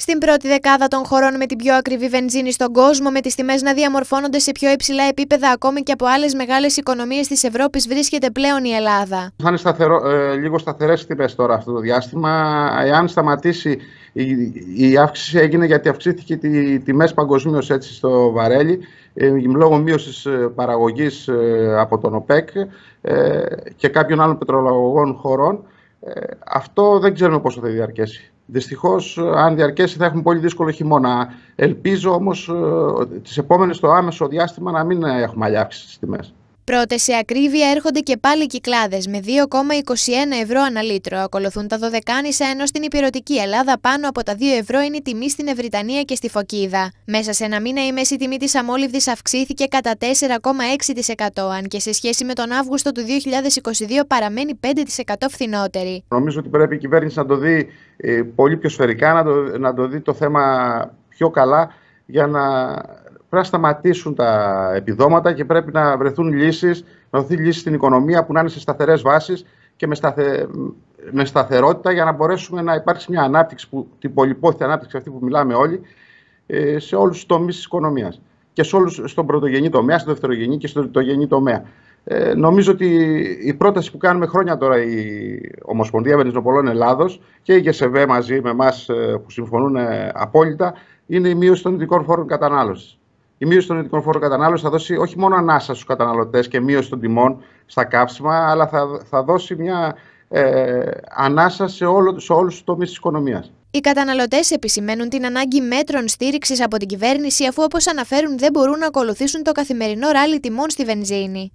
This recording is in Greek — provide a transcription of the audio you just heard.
Στην πρώτη δεκάδα των χωρών με την πιο ακριβή βενζίνη στον κόσμο, με τις τιμές να διαμορφώνονται σε πιο υψηλά επίπεδα ακόμη και από άλλες μεγάλες οικονομίες της Ευρώπης, βρίσκεται πλέον η Ελλάδα. Θα είναι σταθερό, ε, λίγο σταθερές τιμές τώρα αυτό το διάστημα. Εάν σταματήσει η, η αύξηση, έγινε γιατί αυξήθηκε οι τιμές παγκοσμίως έτσι στο βαρέλι, ε, λόγω μείωσης ε, παραγωγής από τον ΟΠΕΚ και κάποιων άλλων πετρολαγωγών χωρών. Ε, αυτό δεν ξέρουμε πόσο θα διαρκέσει. Δυστυχώς, αν διαρκέσει, θα έχουμε πολύ δύσκολο χειμώνα. Ελπίζω όμως ε, τις τι επόμενες, το άμεσο διάστημα, να μην έχουμε αλλιάξει τις τιμές. Πρώτε σε ακρίβεια έρχονται και πάλι κυκλάδες με 2,21 ευρώ ανά λίτρο. Ακολουθούν τα δωδεκάνησα ενώ στην υπηρετική Ελλάδα πάνω από τα 2 ευρώ είναι η τιμή στην Ευρυτανία και στη Φωκίδα. Μέσα σε ένα μήνα η μέση τιμή της αμόλυβδης αυξήθηκε κατά 4,6%, αν και σε σχέση με τον Αύγουστο του 2022 παραμένει 5% φθηνότερη. Νομίζω ότι πρέπει η κυβέρνηση να το δει ε, πολύ πιο σφαιρικά, να το δει το θέμα πιο καλά για να πρέπει να σταματήσουν τα επιδόματα και πρέπει να βρεθούν λύσεις, να δοθεί λύση στην οικονομία που να είναι σε σταθερές βάσεις και με, σταθε... με σταθερότητα για να μπορέσουμε να υπάρξει μια ανάπτυξη, που... την πολυπόθητη ανάπτυξη αυτή που μιλάμε όλοι, ε, σε όλους τους τομείς της οικονομίας. Και σε όλους, στον πρωτογενή τομέα, στον δευτερογενή και στον τριτογενή τομέα. Ε, νομίζω ότι η πρόταση που κάνουμε χρόνια τώρα η Ομοσπονδία Βενιζοπολών Ελλάδος και η ΓΕΣΕΒΕ μαζί με εμάς ε, που συμφωνούν ε, απόλυτα είναι η μείωση των ειδικών φόρων κατανάλωσης. Η μείωση των ειδικών φόρων κατανάλωσης θα δώσει όχι μόνο ανάσα στους καταναλωτές και μείωση των τιμών στα καύσιμα, αλλά θα, θα δώσει μια ε, ανάσα σε, όλο, σε όλους τους τομείς της οικονομίας. Οι καταναλωτές επισημαίνουν την ανάγκη μέτρων στήριξης από την κυβέρνηση, αφού όπως αναφέρουν δεν μπορούν να ακολουθήσουν το καθημερινό ράλι τιμών στη βενζίνη.